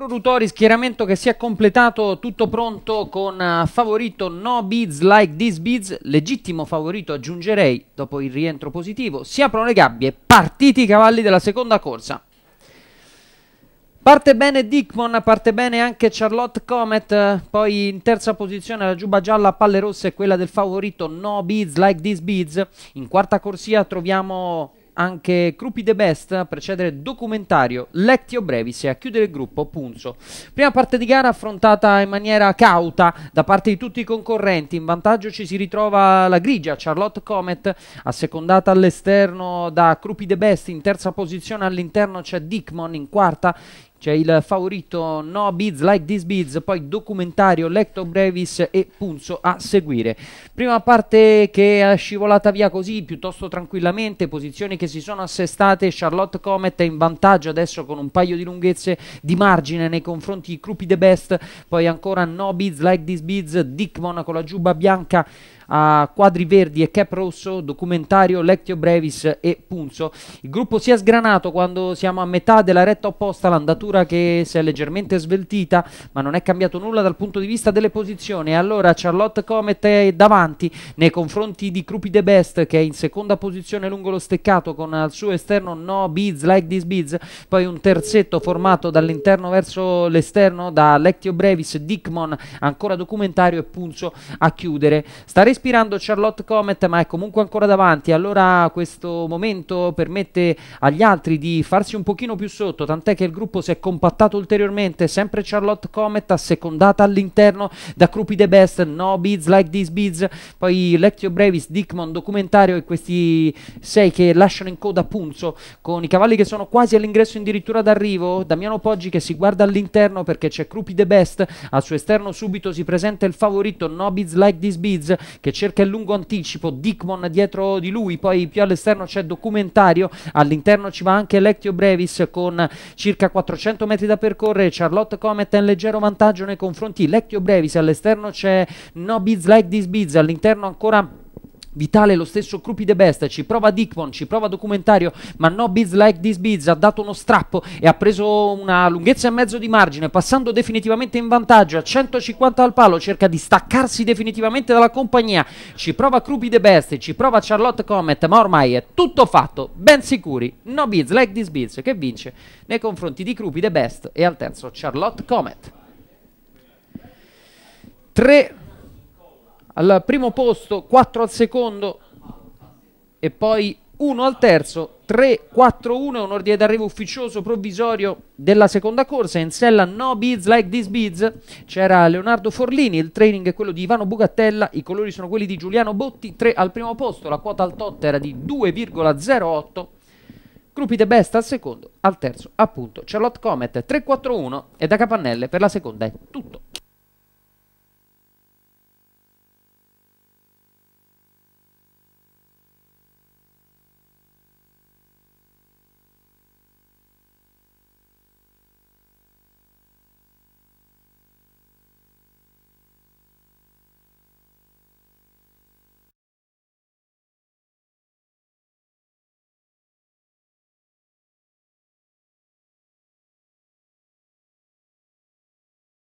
Produttori, schieramento che si è completato, tutto pronto con eh, favorito No Bids Like This Bids, legittimo favorito aggiungerei dopo il rientro positivo, si aprono le gabbie, partiti i cavalli della seconda corsa. Parte bene Dickmon, parte bene anche Charlotte Comet, poi in terza posizione la giubba gialla, palle rosse e quella del favorito No Bids Like This Bids, in quarta corsia troviamo anche Gruppi The Best a precedere documentario Lectio Brevis e a chiudere il gruppo Punzo. Prima parte di gara affrontata in maniera cauta da parte di tutti i concorrenti, in vantaggio ci si ritrova la grigia Charlotte Comet assecondata all'esterno da Gruppi The Best, in terza posizione all'interno c'è Dickmon, in quarta c'è il favorito No Beats Like This Beats, poi documentario Lecto Brevis e Punzo a seguire. Prima parte che è scivolata via così piuttosto tranquillamente, posizioni che si sono assestate, Charlotte Comet è in vantaggio adesso con un paio di lunghezze di margine nei confronti di Krupi The Best, poi ancora No Beats Like This Beats, Dickmon con la giubba bianca a Quadri Verdi e Cap Rosso, documentario Lectio Brevis e Punzo. Il gruppo si è sgranato quando siamo a metà della retta opposta l'andatura temperatura che si è leggermente sveltita, ma non è cambiato nulla dal punto di vista delle posizioni. Allora Charlotte Comet è davanti nei confronti di Krupi The Best che è in seconda posizione lungo lo steccato con al suo esterno No Beads Like This Beads, poi un terzetto formato dall'interno verso l'esterno da Lectio Brevis, Dickmon, ancora documentario e Punzo a chiudere. Sta respirando Charlotte Comet ma è comunque ancora davanti, allora questo momento permette agli altri di farsi un pochino più sotto, tant'è che il gruppo si è compattato ulteriormente, sempre Charlotte Comet, assecondata all'interno da Krupi The Best, No Beats Like These Beats, poi Lectio Brevis, Dickmon, Documentario e questi sei che lasciano in coda Punzo con i cavalli che sono quasi all'ingresso addirittura d'arrivo, Damiano Poggi che si guarda all'interno perché c'è Krupi The Best, al suo esterno subito si presenta il favorito No Beats Like These Beats che cerca il lungo anticipo, Dickmon dietro di lui, poi più all'esterno c'è Documentario, all'interno ci va anche Lectio Brevis con circa 400 100 metri da percorrere, Charlotte Comet è in leggero vantaggio nei confronti Lecchio Brevis, all'esterno c'è No Beats Like This Beats, all'interno ancora Vitale lo stesso Krupi de Best, ci prova Dickmon, ci prova documentario, ma no Biz Like This Biz, ha dato uno strappo e ha preso una lunghezza e mezzo di margine, passando definitivamente in vantaggio a 150 al palo, cerca di staccarsi definitivamente dalla compagnia, ci prova Krupi de Best, ci prova Charlotte Comet, ma ormai è tutto fatto, ben sicuri, no Biz Like This Biz che vince nei confronti di Krupi de Best e al terzo Charlotte Comet. 3 al primo posto, 4 al secondo e poi 1 al terzo, 3-4-1 è un ordine d'arrivo ufficioso provvisorio della seconda corsa, in sella no bids like this bids, c'era Leonardo Forlini, il training è quello di Ivano Bugattella, i colori sono quelli di Giuliano Botti, 3 al primo posto, la quota al tot era di 2,08, gruppi de best al secondo, al terzo appunto Charlotte Comet 3-4-1 e da Capannelle per la seconda è tutto.